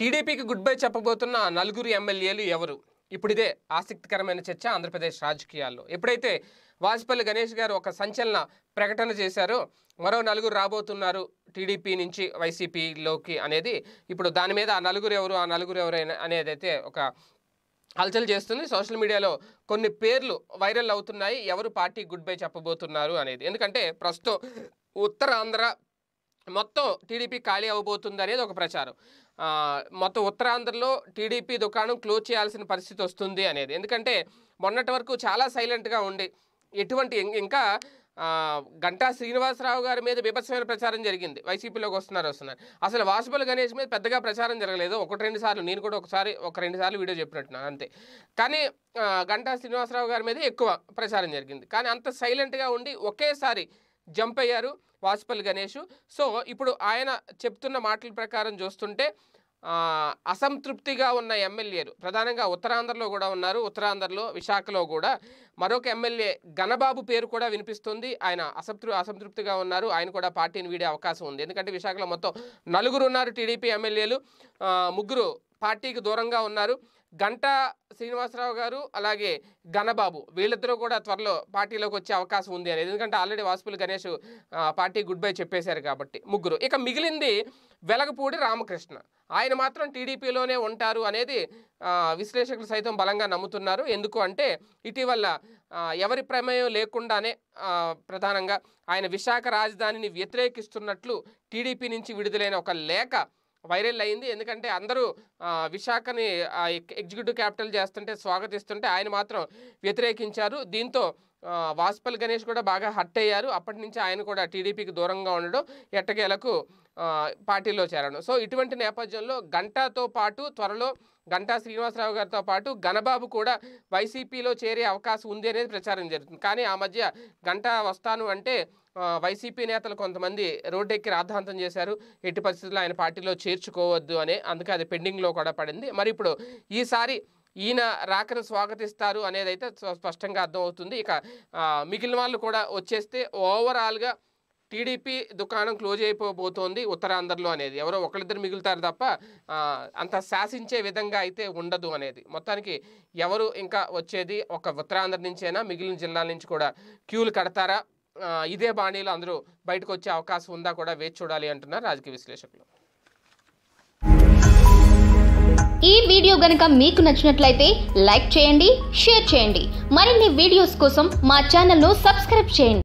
టీడీపీకి good bye చెప్పబోతున్న నలుగురు ఎమ్మెల్యేలు ఎవరు ఇప్పుడిదే ఆసక్తికరమైన చర్చ ఆంధ్రప్రదేశ్ రాజకీయాల్లో ఎప్పుడైతే వాజ్పల్లి గణేష్ గారు ఒక సంచలన ప్రకటన చేశారో మరో నలుగురు రాబోతున్నారు టీడీపీ నుంచి వైసీపీలోకి అనేది ఇప్పుడు దాని మీద ఆ నలుగురు ఎవరు ఆ నలుగురు ఎవరైనా అనేది అయితే ఒక హల్చల్ చేస్తుంది సోషల్ మీడియాలో కొన్ని పేర్లు వైరల్ అవుతున్నాయి ఎవరు పార్టీ గుడ్ బై చెప్పబోతున్నారు అనేది ఎందుకంటే ప్రస్తుతం ఉత్తరాంధ్ర మొత్తం టీడీపీ ఖాళీ అవ్వబోతుంది అనేది ఒక ప్రచారం మొత్తం ఉత్తరాంధ్రలో టీడీపీ దుకాణం క్లోజ్ చేయాల్సిన పరిస్థితి వస్తుంది అనేది ఎందుకంటే మొన్నటి వరకు చాలా సైలెంట్గా ఉండి ఎటువంటి ఇంకా గంటా శ్రీనివాసరావు గారి మీద విపత్సమైన ప్రచారం జరిగింది వైసీపీలోకి వస్తున్నారు వస్తున్నారు అసలు వాసుబల్ గణేష్ మీద పెద్దగా ప్రచారం జరగలేదు ఒకటి రెండు సార్లు నేను కూడా ఒకసారి ఒక రెండు సార్లు వీడియో చెప్పినట్టున్నాను అంతే కానీ గంటా శ్రీనివాసరావు గారి మీద ఎక్కువ ప్రచారం జరిగింది కానీ అంత సైలెంట్గా ఉండి ఒకేసారి జంప్ అయ్యారు వాసుపల్లి గణేష్ సో ఇప్పుడు ఆయన చెప్తున్న మాటల ప్రకారం చూస్తుంటే అసంతృప్తిగా ఉన్న ఎమ్మెల్యేలు ప్రధానంగా ఉత్తరాంధ్రలో కూడా ఉన్నారు ఉత్తరాంధ్రలో విశాఖలో కూడా మరొక ఎమ్మెల్యే గణబాబు పేరు కూడా వినిపిస్తుంది ఆయన అసంతృ అసంతృప్తిగా ఉన్నారు ఆయన కూడా పార్టీని వీడే అవకాశం ఉంది ఎందుకంటే విశాఖలో మొత్తం నలుగురు ఉన్నారు టీడీపీ ఎమ్మెల్యేలు ముగ్గురు పార్టీకి దూరంగా ఉన్నారు గంట శ్రీనివాసరావు గారు అలాగే ఘనబాబు వీళ్ళిద్దరూ కూడా త్వరలో పార్టీలోకి వచ్చే అవకాశం ఉంది అని ఎందుకంటే already Vasupalli Ganesh party goodbye చెప్పేశారు కాబట్టి ముగ్గురు ఇక మిగిలింది వెలగపూడి రామకృష్ణ ఆయన మాత్రం టీడీపీలోనే ఉంటారు అనేది విశ్లేషకులు సైతం బలంగా నమ్ముతున్నారు ఎందుకు అంటే ఇటీవల ఎవరి ప్రమేయం లేకుండానే ప్రధానంగా ఆయన విశాఖ రాజధానిని వ్యతిరేకిస్తున్నట్లు టీడీపీ నుంచి విడుదలైన ఒక లేఖ వైరల్ అయింది ఎందుకంటే అందరూ విశాఖని ఎగ్జిక్యూటివ్ క్యాపిటల్ చేస్తుంటే స్వాగతిస్తుంటే ఆయన మాత్రం వ్యతిరేకించారు దీంతో వాసుపల్లి గణేష్ కూడా బాగా హట్ అయ్యారు అప్పటి నుంచి ఆయన కూడా టీడీపీకి దూరంగా ఉండడం ఎట్టకేలకు పార్టీలో చేరడం సో ఇటువంటి నేపథ్యంలో గంటాతో పాటు త్వరలో గంటా శ్రీనివాసరావు గారితో పాటు గణబాబు కూడా వైసీపీలో చేరే అవకాశం ఉంది అనేది ప్రచారం జరుగుతుంది కానీ ఆ మధ్య గంటా వస్తాను అంటే వైసీపీ నేతలు కొంతమంది రోడ్డెక్కి రాద్ధాంతం చేశారు ఎట్టి పరిస్థితుల్లో ఆయన పార్టీలో చేర్చుకోవద్దు అని అందుకే అది పెండింగ్లో కూడా పడింది మరి ఇప్పుడు ఈసారి ఈయన రాకను స్వాగతిస్తారు అనేది అయితే స్పష్టంగా అర్థమవుతుంది ఇక మిగిలిన వాళ్ళు కూడా వచ్చేస్తే ఓవరాల్గా టీడీపీ దుకాణం క్లోజ్ అయిపోబోతోంది ఉత్తరాంధ్రలో అనేది ఎవరో ఒకళ్ళిద్దరు మిగులుతారు తప్ప అంత శాసించే విధంగా అయితే ఉండదు అనేది మొత్తానికి ఎవరు ఇంకా వచ్చేది ఒక ఉత్తరాంధ్ర నుంచైనా మిగిలిన జిల్లాల నుంచి కూడా క్యూలు కడతారా ఇదే బాణీలు అందరూ బయటకు వచ్చే అవకాశం ఉందా కూడా వేచి చూడాలి అంటున్నారు రాజకీయ విశ్లేషకులు ఈ వీడియో గనుక మీకు నచ్చినట్లయితే లైక్ చేయండి షేర్ చేయండి మరిన్ని వీడియోస్ కోసం మా ఛానల్ను సబ్స్క్రైబ్ చేయండి